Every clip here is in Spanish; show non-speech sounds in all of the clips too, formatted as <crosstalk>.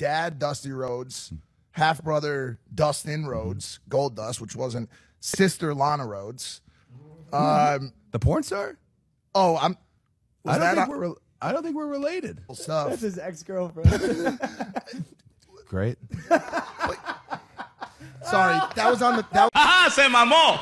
dad Dusty Rhodes, half brother Dustin Rhodes, Gold Dust, which wasn't sister Lana Rhodes. Um, the porn star? Oh, I'm. I don't think we're. I don't think we're related. Stuff. That's his ex girlfriend. <laughs> Great. Sorry, that was on the. That Aha! my mom.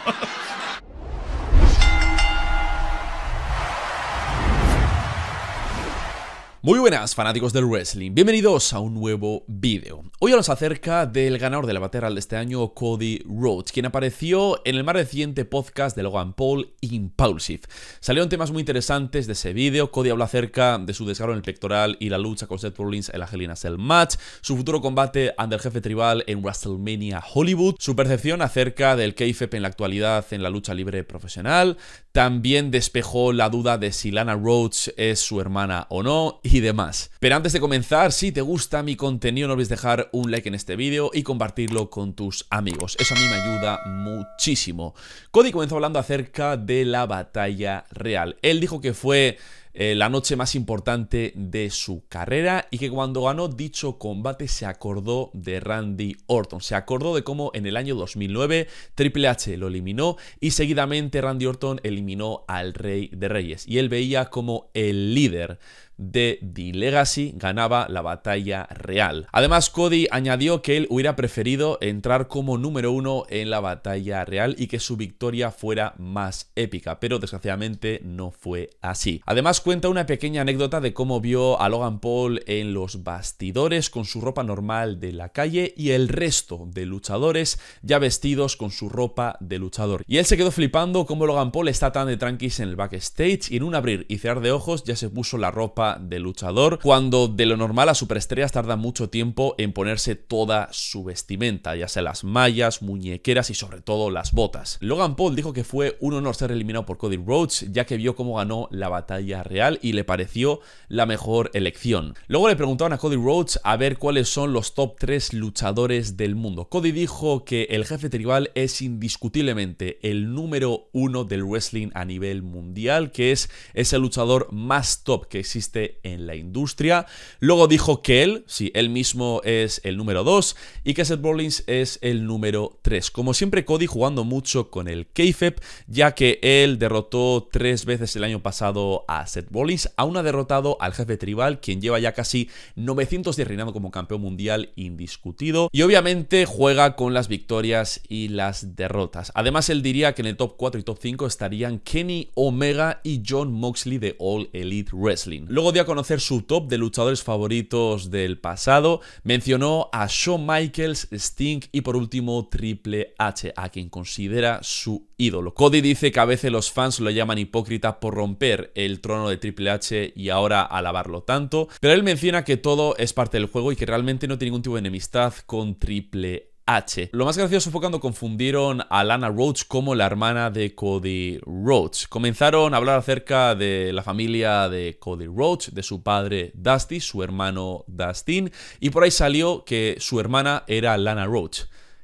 Muy buenas fanáticos del wrestling, bienvenidos a un nuevo vídeo. Hoy hablamos acerca del ganador de la batalla de este año, Cody Rhodes, quien apareció en el más reciente podcast de Logan Paul, Impulsive. Salieron temas muy interesantes de ese vídeo, Cody habla acerca de su desgarro en el pectoral y la lucha con Seth Rollins en la Helena in Cell match, su futuro combate ante el jefe tribal en WrestleMania Hollywood, su percepción acerca del KFP en la actualidad en la lucha libre profesional, también despejó la duda de si Lana Rhodes es su hermana o no y demás. Pero antes de comenzar, si te gusta mi contenido no olvides dejar un like en este vídeo y compartirlo con tus amigos. Eso a mí me ayuda muchísimo. Cody comenzó hablando acerca de la batalla real. Él dijo que fue eh, la noche más importante de su carrera y que cuando ganó dicho combate se acordó de Randy Orton. Se acordó de cómo en el año 2009 Triple H lo eliminó y seguidamente Randy Orton eliminó al Rey de Reyes y él veía como el líder de The Legacy ganaba la batalla real. Además, Cody añadió que él hubiera preferido entrar como número uno en la batalla real y que su victoria fuera más épica, pero desgraciadamente no fue así. Además, cuenta una pequeña anécdota de cómo vio a Logan Paul en los bastidores con su ropa normal de la calle y el resto de luchadores ya vestidos con su ropa de luchador. Y él se quedó flipando cómo Logan Paul está tan de tranquis en el backstage y en un abrir y cerrar de ojos ya se puso la ropa de luchador, cuando de lo normal a superestrellas tarda mucho tiempo en ponerse toda su vestimenta, ya sea las mallas, muñequeras y sobre todo las botas. Logan Paul dijo que fue un honor ser eliminado por Cody Rhodes, ya que vio cómo ganó la batalla real y le pareció la mejor elección. Luego le preguntaron a Cody Rhodes a ver cuáles son los top 3 luchadores del mundo. Cody dijo que el jefe tribal es indiscutiblemente el número uno del wrestling a nivel mundial, que es ese luchador más top que existe en la industria. Luego dijo que él, sí, él mismo es el número 2 y que Seth Rollins es el número 3. Como siempre, Cody jugando mucho con el KFEP, ya que él derrotó tres veces el año pasado a Seth Rollins, aún ha derrotado al jefe tribal, quien lleva ya casi 910 reinando como campeón mundial indiscutido, y obviamente juega con las victorias y las derrotas. Además, él diría que en el top 4 y top 5 estarían Kenny Omega y John Moxley de All Elite Wrestling. Luego podía conocer su top de luchadores favoritos del pasado, mencionó a Shawn Michaels, Sting y por último Triple H, a quien considera su ídolo. Cody dice que a veces los fans lo llaman hipócrita por romper el trono de Triple H y ahora alabarlo tanto, pero él menciona que todo es parte del juego y que realmente no tiene ningún tipo de enemistad con Triple H. Lo más gracioso fue cuando confundieron a Lana Roach como la hermana de Cody Roach. Comenzaron a hablar acerca de la familia de Cody Roach, de su padre Dusty, su hermano Dustin, y por ahí salió que su hermana era Lana Roach.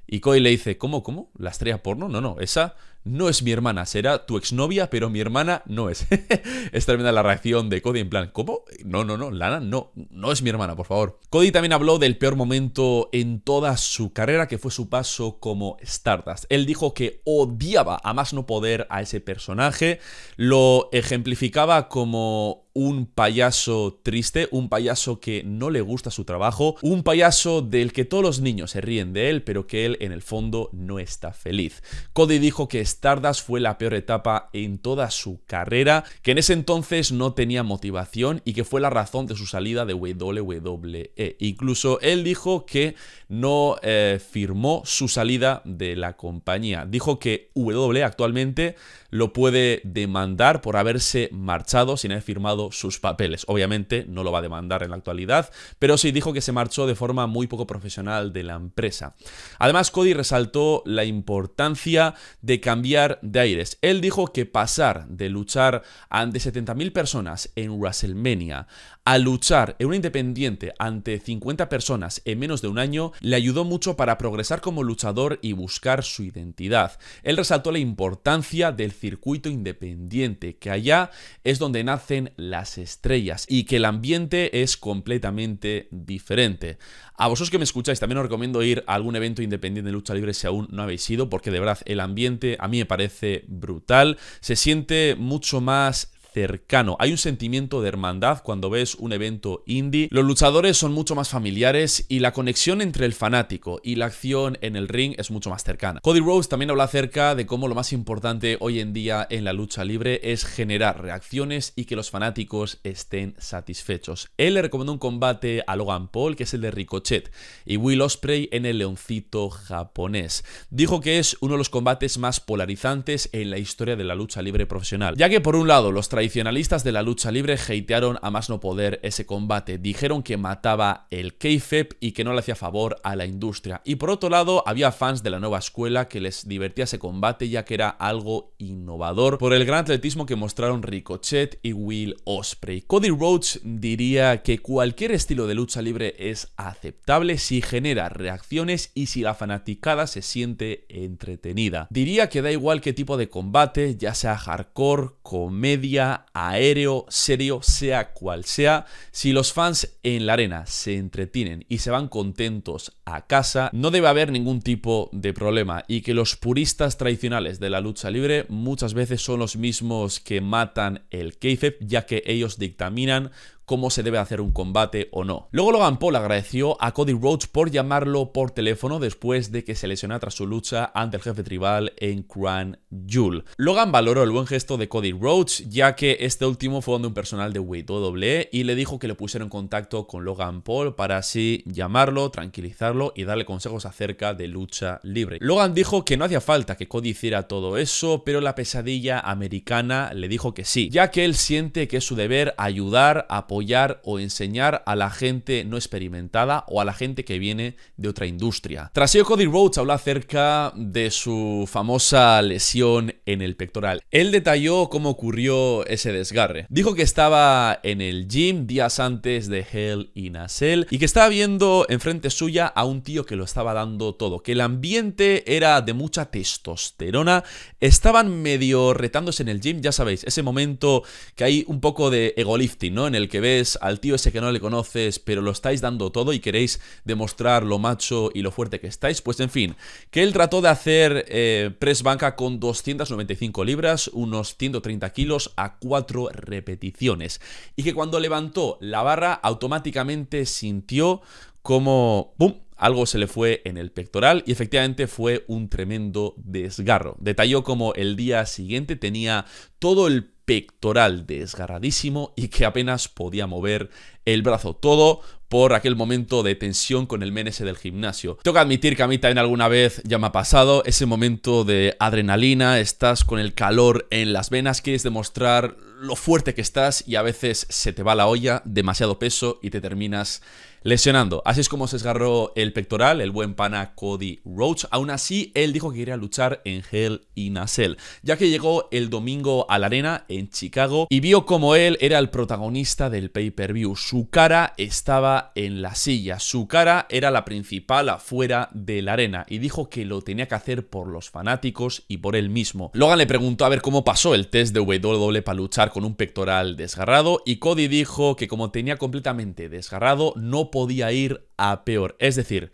Y Cody le dice, ¿cómo, cómo? ¿La estrella porno? No, no, esa no es mi hermana, será tu exnovia, pero mi hermana no es. <laughs> es tremenda la reacción de Cody en plan, ¿cómo? No, no, no, Lana no, no es mi hermana, por favor. Cody también habló del peor momento en toda su carrera, que fue su paso como Stardust. Él dijo que odiaba a más no poder a ese personaje, lo ejemplificaba como un payaso triste, un payaso que no le gusta su trabajo, un payaso del que todos los niños se ríen de él, pero que él en el fondo no está feliz. Cody dijo que Stardust fue la peor etapa en toda su carrera, que en ese entonces no tenía motivación y que fue la razón de su salida de WWE. Incluso él dijo que no eh, firmó su salida de la compañía. Dijo que WWE actualmente lo puede demandar por haberse marchado sin haber firmado sus papeles. Obviamente no lo va a demandar en la actualidad, pero sí dijo que se marchó de forma muy poco profesional de la empresa. Además, Cody resaltó la importancia de cambiar de aires. Él dijo que pasar de luchar ante 70.000 personas en WrestleMania a luchar en una independiente ante 50 personas en menos de un año le ayudó mucho para progresar como luchador y buscar su identidad. Él resaltó la importancia del circuito independiente, que allá es donde nacen las las estrellas y que el ambiente es completamente diferente. A vosotros que me escucháis, también os recomiendo ir a algún evento independiente de lucha libre si aún no habéis ido, porque de verdad el ambiente a mí me parece brutal, se siente mucho más cercano. Hay un sentimiento de hermandad cuando ves un evento indie. Los luchadores son mucho más familiares y la conexión entre el fanático y la acción en el ring es mucho más cercana. Cody Rhodes también habla acerca de cómo lo más importante hoy en día en la lucha libre es generar reacciones y que los fanáticos estén satisfechos. Él le recomendó un combate a Logan Paul, que es el de Ricochet, y Will Osprey en el Leoncito japonés. Dijo que es uno de los combates más polarizantes en la historia de la lucha libre profesional, ya que por un lado los traidores tradicionalistas de la lucha libre hatearon a más no poder ese combate, dijeron que mataba el KFEP y que no le hacía favor a la industria. Y por otro lado, había fans de la nueva escuela que les divertía ese combate ya que era algo innovador por el gran atletismo que mostraron Ricochet y Will Osprey. Cody Rhodes diría que cualquier estilo de lucha libre es aceptable si genera reacciones y si la fanaticada se siente entretenida. Diría que da igual qué tipo de combate, ya sea hardcore, comedia, aéreo serio, sea cual sea, si los fans en la arena se entretienen y se van contentos a casa, no debe haber ningún tipo de problema y que los puristas tradicionales de la lucha libre muchas veces son los mismos que matan el kayfabe, ya que ellos dictaminan cómo se debe hacer un combate o no. Luego Logan Paul agradeció a Cody Rhodes por llamarlo por teléfono después de que se lesionara tras su lucha ante el jefe tribal en Crown Jewel. Logan valoró el buen gesto de Cody Rhodes, ya que este último fue donde un personal de WWE y le dijo que le pusieron en contacto con Logan Paul para así llamarlo, tranquilizarlo y darle consejos acerca de lucha libre. Logan dijo que no hacía falta que Cody hiciera todo eso, pero la pesadilla americana le dijo que sí, ya que él siente que es su deber ayudar a apoyar o enseñar a la gente no experimentada o a la gente que viene de otra industria. ello Cody Rhodes habla acerca de su famosa lesión en el pectoral. Él detalló cómo ocurrió ese desgarre. Dijo que estaba en el gym días antes de Hell y a y que estaba viendo enfrente suya a un tío que lo estaba dando todo, que el ambiente era de mucha testosterona, estaban medio retándose en el gym, ya sabéis, ese momento que hay un poco de ego lifting, ¿no? En el que ves al tío ese que no le conoces, pero lo estáis dando todo y queréis demostrar lo macho y lo fuerte que estáis, pues en fin, que él trató de hacer eh, press banca con 295 libras, unos 130 kilos a 4 repeticiones, y que cuando levantó la barra automáticamente sintió como, ¡pum!, algo se le fue en el pectoral y efectivamente fue un tremendo desgarro. Detalló como el día siguiente tenía todo el pectoral desgarradísimo y que apenas podía mover el brazo. Todo por aquel momento de tensión con el menese del gimnasio. Tengo admitir que a mí también alguna vez ya me ha pasado ese momento de adrenalina, estás con el calor en las venas, quieres demostrar lo fuerte que estás y a veces se te va la olla, demasiado peso y te terminas lesionando. Así es como se desgarró el pectoral el buen pana Cody Roach Aún así, él dijo que quería luchar en Hell in a Cell, ya que llegó el domingo a la arena en Chicago y vio como él era el protagonista del pay-per-view. Su cara estaba en la silla, su cara era la principal afuera de la arena y dijo que lo tenía que hacer por los fanáticos y por él mismo. Logan le preguntó a ver cómo pasó el test de WWE para luchar con un pectoral desgarrado y Cody dijo que como tenía completamente desgarrado no podía ir a peor. Es decir,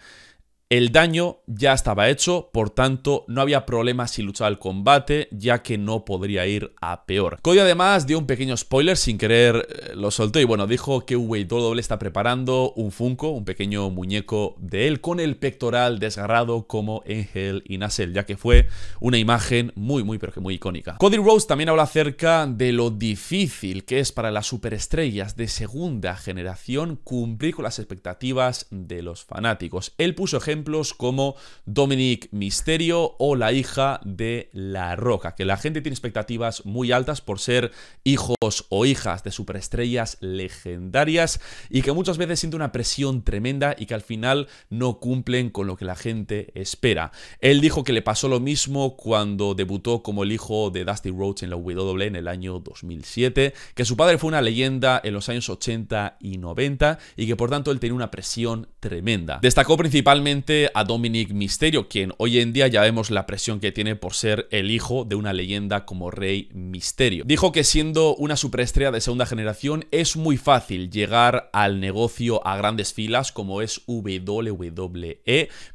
el daño ya estaba hecho, por tanto no había problema si luchaba el combate, ya que no podría ir a peor. Cody además dio un pequeño spoiler, sin querer eh, lo soltó y bueno, dijo que le está preparando un Funko, un pequeño muñeco de él, con el pectoral desgarrado como Angel y Nassel, ya que fue una imagen muy, muy, pero que muy icónica. Cody Rhodes también habla acerca de lo difícil que es para las superestrellas de segunda generación cumplir con las expectativas de los fanáticos. Él puso ejemplo como Dominic Misterio o la hija de La Roca, que la gente tiene expectativas muy altas por ser hijos o hijas de superestrellas legendarias y que muchas veces siente una presión tremenda y que al final no cumplen con lo que la gente espera. Él dijo que le pasó lo mismo cuando debutó como el hijo de Dusty Rhodes en la WWE en el año 2007, que su padre fue una leyenda en los años 80 y 90 y que por tanto él tenía una presión tremenda. Destacó principalmente a Dominic Misterio, quien hoy en día ya vemos la presión que tiene por ser el hijo de una leyenda como Rey Misterio. Dijo que siendo una superestrella de segunda generación es muy fácil llegar al negocio a grandes filas como es WWE,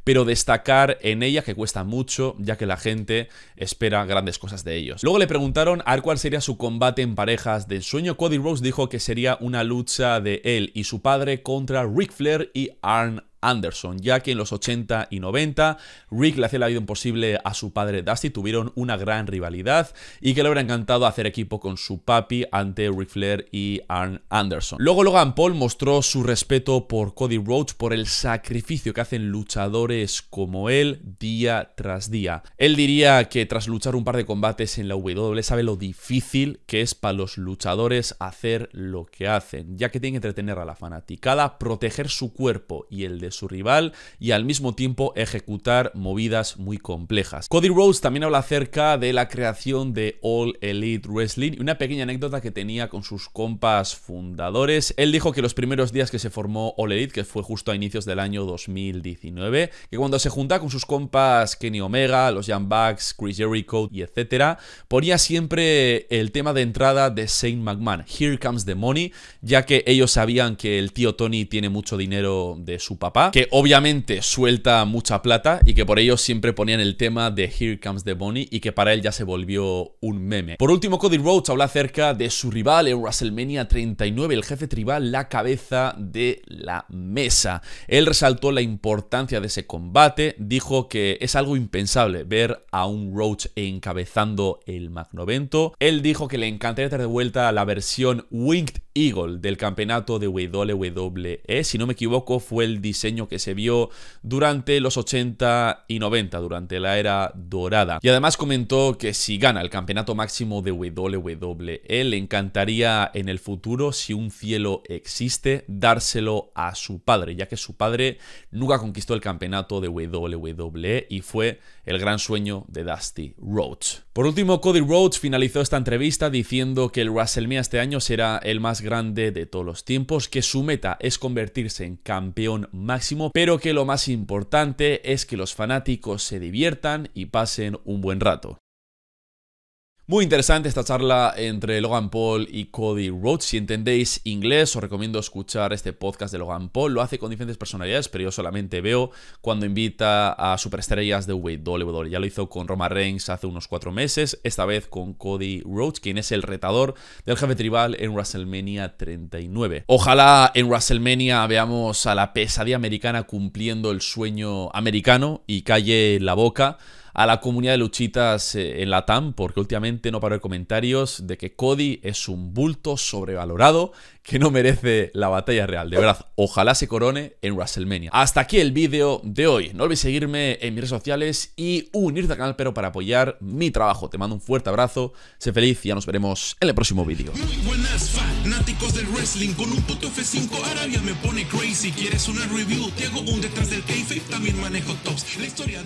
pero destacar en ella que cuesta mucho ya que la gente espera grandes cosas de ellos. Luego le preguntaron a cuál sería su combate en parejas de sueño. Cody Rose dijo que sería una lucha de él y su padre contra Ric Flair y Arn Anderson, ya que en los 80 y 90 Rick le hacía la vida imposible a su padre Dusty, tuvieron una gran rivalidad y que le hubiera encantado hacer equipo con su papi ante Ric Flair y Arn Anderson. Luego Logan Paul mostró su respeto por Cody Rhodes por el sacrificio que hacen luchadores como él día tras día. Él diría que tras luchar un par de combates en la WWE sabe lo difícil que es para los luchadores hacer lo que hacen, ya que tienen que entretener a la fanaticada, proteger su cuerpo y el de su rival y al mismo tiempo ejecutar movidas muy complejas. Cody Rhodes también habla acerca de la creación de All Elite Wrestling y una pequeña anécdota que tenía con sus compas fundadores. Él dijo que los primeros días que se formó All Elite, que fue justo a inicios del año 2019, que cuando se junta con sus compas Kenny Omega, los Young Bucks, Chris Jericho y etcétera, ponía siempre el tema de entrada de Saint McMahon, Here Comes the Money, ya que ellos sabían que el tío Tony tiene mucho dinero de su papá que obviamente suelta mucha plata y que por ello siempre ponían el tema de Here Comes the Bunny y que para él ya se volvió un meme. Por último, Cody Roach habla acerca de su rival en WrestleMania 39, el jefe tribal, la cabeza de la mesa. Él resaltó la importancia de ese combate, dijo que es algo impensable ver a un Roach encabezando el Magnovento. Él dijo que le encantaría traer de vuelta la versión Winged Eagle del campeonato de WWE. Si no me equivoco, fue el diseño que se vio durante los 80 y 90, durante la era dorada. Y además comentó que si gana el campeonato máximo de WWE, le encantaría en el futuro, si un cielo existe, dárselo a su padre, ya que su padre nunca conquistó el campeonato de WWE y fue el gran sueño de Dusty Rhodes. Por último, Cody Rhodes finalizó esta entrevista diciendo que el WrestleMania este año será el más grande de todos los tiempos, que su meta es convertirse en campeón máximo, pero que lo más importante es que los fanáticos se diviertan y pasen un buen rato. Muy interesante esta charla entre Logan Paul y Cody Rhodes. Si entendéis inglés, os recomiendo escuchar este podcast de Logan Paul. Lo hace con diferentes personalidades, pero yo solamente veo cuando invita a superestrellas de WWE. Ya lo hizo con Roma Reigns hace unos cuatro meses, esta vez con Cody Rhodes, quien es el retador del jefe tribal en WrestleMania 39. Ojalá en WrestleMania veamos a la pesadilla americana cumpliendo el sueño americano y calle la boca a la comunidad de luchitas eh, en la porque últimamente no paro de comentarios de que Cody es un bulto sobrevalorado que no merece la batalla real. De verdad, ojalá se corone en WrestleMania. Hasta aquí el vídeo de hoy. No olvides seguirme en mis redes sociales y unirte al canal, pero para apoyar mi trabajo. Te mando un fuerte abrazo, sé feliz y ya nos veremos en el próximo vídeo. me pone ¿Quieres review? detrás también manejo La historia